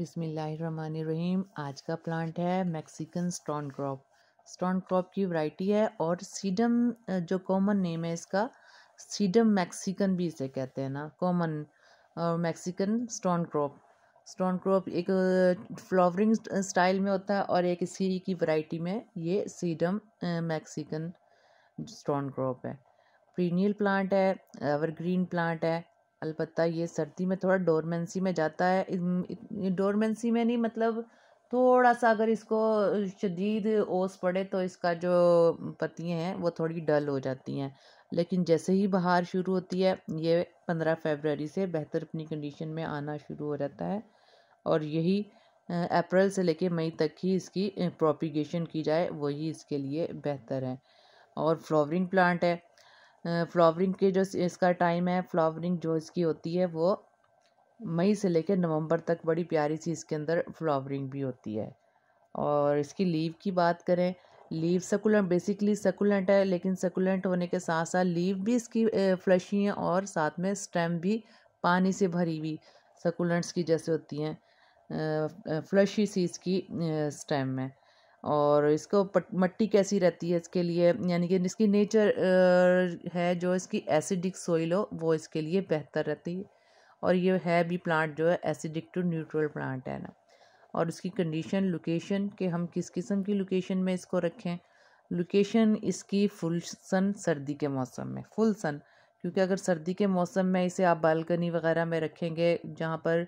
बिसमीम आज का प्लांट है Mexican stone crop stone crop की वैरायटी है और सीडम जो कॉमन नेम है इसका सीडम मैक्सिकन भी इसे कहते हैं ना कॉमन और Mexican stone crop stone crop एक फ्लावरिंग स्टाइल में होता है और एक इसी की वैरायटी में ये सीडम मैक्सिकन स्टोन क्रॉप है प्रीनियल प्लांट है एवरग्रीन प्लांट है अलबत् ये सर्दी में थोड़ा डोरमेंसी में जाता है डोरमेंसी में नहीं मतलब थोड़ा सा अगर इसको शदीद ओस पड़े तो इसका जो पत्तियाँ हैं वो थोड़ी डल हो जाती हैं लेकिन जैसे ही बहार शुरू होती है ये पंद्रह फरवरी से बेहतर अपनी कंडीशन में आना शुरू हो जाता है और यही अप्रैल से लेके मई तक ही इसकी प्रोपिगेशन की जाए वही इसके लिए बेहतर है और फ्लावरिंग प्लांट है फ्लावरिंग के जो इसका टाइम है फ्लावरिंग जो इसकी होती है वो मई से लेकर नवंबर तक बड़ी प्यारी सी इसके अंदर फ्लावरिंग भी होती है और इसकी लीव की बात करें लीव सकुलेंट बेसिकली सकुलेंट है लेकिन सकुलेंट होने के साथ साथ लीव भी इसकी फ्लशी हैं और साथ में स्टेम भी पानी से भरी हुई सकुलेंट्स की जैसे होती हैं फ्लशी सी इसकी स्टेम में और इसको मट्टी कैसी रहती है इसके लिए यानी कि इसकी नेचर है जो इसकी एसिडिक सोइल हो वो इसके लिए बेहतर रहती है और ये है भी प्लांट जो है एसिडिक टू न्यूट्रल प्लांट है ना और इसकी कंडीशन लोकेशन के हम किस किस्म की लोकेशन में इसको रखें लोकेशन इसकी फुल सन सर्दी के मौसम में फुल सन क्योंकि अगर सर्दी के मौसम में इसे आप बालकनी वगैरह में रखेंगे जहाँ पर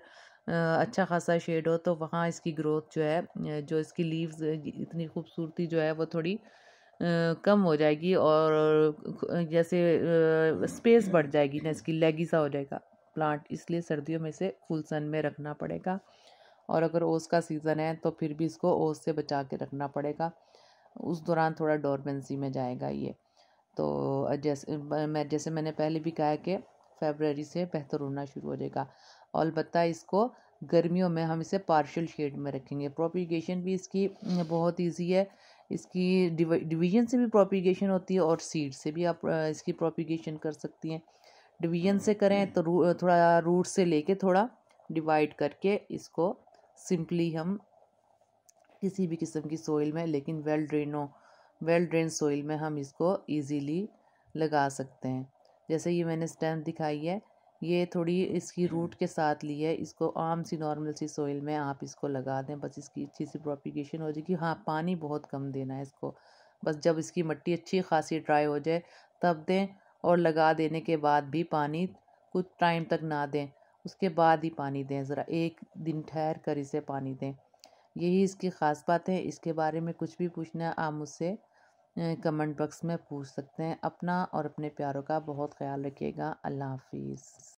अच्छा खासा शेड हो तो वहाँ इसकी ग्रोथ जो है जो इसकी लीव्स इतनी खूबसूरती जो है वो थोड़ी कम हो जाएगी और जैसे स्पेस बढ़ जाएगी ना इसकी लेगी सा हो जाएगा प्लांट इसलिए सर्दियों में से फुल सन में रखना पड़ेगा और अगर ओस का सीज़न है तो फिर भी इसको ओस से बचा के रखना पड़ेगा उस दौरान थोड़ा डोरमेंसी में जाएगा ये तो जैसे मैं जैसे मैंने पहले भी कहा कि फेबररी से बेहतर होना शुरू हो जाएगा अलबत् इसको गर्मियों में हम इसे पार्शियल शेड में रखेंगे प्रोपिगेशन भी इसकी बहुत ईजी है इसकी डिवीजन से भी प्रोपिगेशन होती है और सीड से भी आप इसकी प्रोपिगेशन कर सकती हैं डिवीजन से करें तो रू, थोड़ा रूट से लेके थोड़ा डिवाइड करके इसको सिंपली हम किसी भी किस्म की सोइल में लेकिन well drained well drain soil में हम इसको ईजीली लगा सकते हैं जैसे ये मैंने स्टेम दिखाई है ये थोड़ी इसकी रूट के साथ ली है इसको आम सी नॉर्मल सी सोइल में आप इसको लगा दें बस इसकी अच्छी सी प्रोपिगेशन हो जाएगी हाँ पानी बहुत कम देना है इसको बस जब इसकी मिट्टी अच्छी खासी ड्राई हो जाए तब दें और लगा देने के बाद भी पानी कुछ टाइम तक ना दें उसके बाद ही पानी दें ज़रा एक दिन ठहर कर इसे पानी दें यही इसकी ख़ास बात है इसके बारे में कुछ भी पूछना है आप मुझसे कमेंट बॉक्स में पूछ सकते हैं अपना और अपने प्यारों का बहुत ख्याल रखिएगा अल्लाह हाफिज़